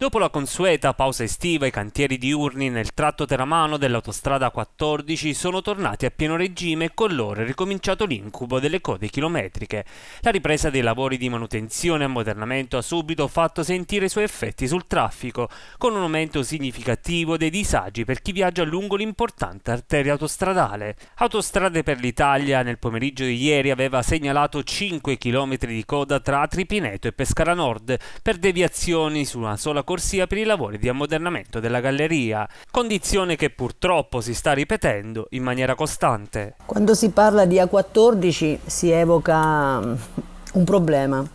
Dopo la consueta pausa estiva, i cantieri diurni nel tratto teramano dell'autostrada 14 sono tornati a pieno regime e con loro è ricominciato l'incubo delle code chilometriche. La ripresa dei lavori di manutenzione e ammodernamento ha subito fatto sentire i suoi effetti sul traffico, con un aumento significativo dei disagi per chi viaggia lungo l'importante arteria autostradale. Autostrade per l'Italia nel pomeriggio di ieri aveva segnalato 5 km di coda tra Tripineto e Pescara Nord per deviazioni su una sola corsia per i lavori di ammodernamento della galleria, condizione che purtroppo si sta ripetendo in maniera costante. Quando si parla di A14 si evoca mm, un problema.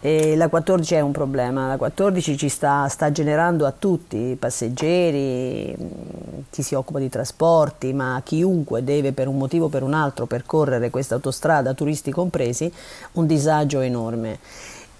E la 14 è un problema, la 14 ci sta, sta generando a tutti, passeggeri, mm, chi si occupa di trasporti, ma chiunque deve per un motivo o per un altro percorrere questa autostrada, turisti compresi, un disagio enorme.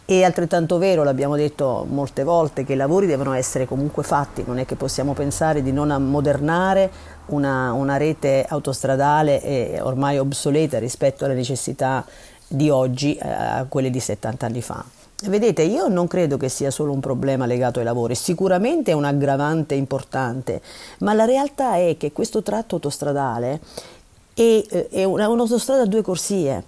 È altrettanto vero, l'abbiamo detto molte volte, che i lavori devono essere comunque fatti, non è che possiamo pensare di non ammodernare una, una rete autostradale eh, ormai obsoleta rispetto alle necessità di oggi eh, a quelle di 70 anni fa. Vedete, io non credo che sia solo un problema legato ai lavori, sicuramente è un aggravante importante, ma la realtà è che questo tratto autostradale è, eh, è un'autostrada a due corsie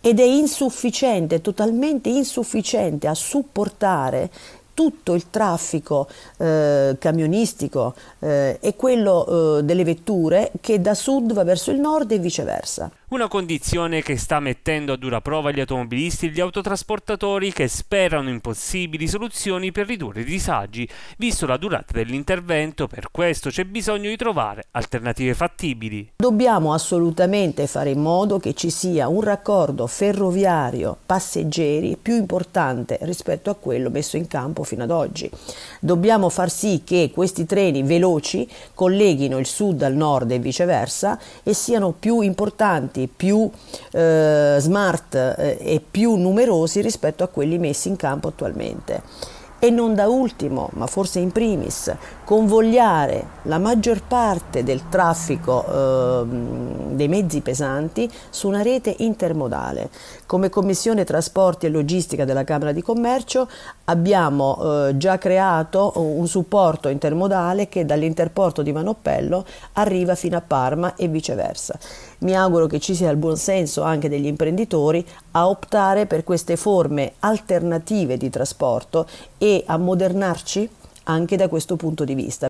ed è insufficiente, totalmente insufficiente a supportare tutto il traffico eh, camionistico eh, e quello eh, delle vetture che da sud va verso il nord e viceversa. Una condizione che sta mettendo a dura prova gli automobilisti e gli autotrasportatori che sperano in possibili soluzioni per ridurre i disagi, visto la durata dell'intervento, per questo c'è bisogno di trovare alternative fattibili. Dobbiamo assolutamente fare in modo che ci sia un raccordo ferroviario passeggeri più importante rispetto a quello messo in campo fino ad oggi. Dobbiamo far sì che questi treni veloci colleghino il sud al nord e viceversa e siano più importanti strati più eh, smart eh, e più numerosi rispetto a quelli messi in campo attualmente. E non da ultimo, ma forse in primis, convogliare la maggior parte del traffico eh, dei mezzi pesanti su una rete intermodale. Come Commissione Trasporti e Logistica della Camera di Commercio abbiamo eh, già creato un supporto intermodale che dall'interporto di Manoppello arriva fino a Parma e viceversa mi auguro che ci sia il buon senso anche degli imprenditori a optare per queste forme alternative di trasporto e a modernarci anche da questo punto di vista.